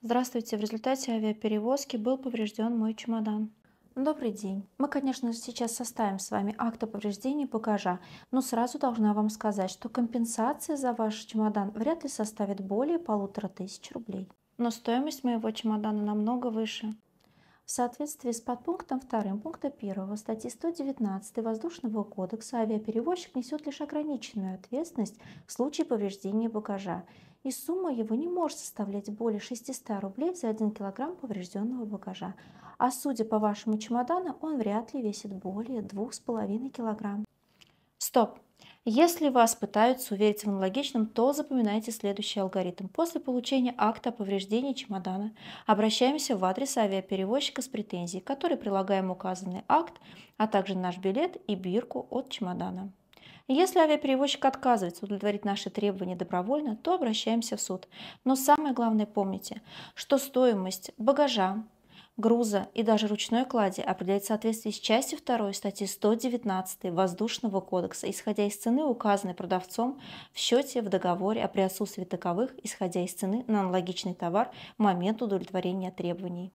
Здравствуйте, в результате авиаперевозки был поврежден мой чемодан. Ну, добрый день. Мы, конечно же, сейчас составим с вами акт о повреждении багажа, но сразу должна вам сказать, что компенсация за ваш чемодан вряд ли составит более полутора тысяч рублей. Но стоимость моего чемодана намного выше. В соответствии с подпунктом 2 пункта 1 статьи 119 Воздушного кодекса авиаперевозчик несет лишь ограниченную ответственность в случае повреждения багажа, и сумма его не может составлять более 600 рублей за 1 килограмм поврежденного багажа. А судя по вашему чемодану, он вряд ли весит более 2,5 килограмм. Стоп! Если вас пытаются уверить в аналогичном, то запоминайте следующий алгоритм. После получения акта о повреждении чемодана обращаемся в адрес авиаперевозчика с претензией, который прилагаем указанный акт, а также наш билет и бирку от чемодана. Если авиаперевозчик отказывается удовлетворить наши требования добровольно, то обращаемся в суд. Но самое главное помните, что стоимость багажа, груза и даже ручной клади определять в соответствии с частью 2 статьи 119 Воздушного кодекса, исходя из цены, указанной продавцом в счете в договоре, а при отсутствии таковых, исходя из цены на аналогичный товар в момент удовлетворения требований.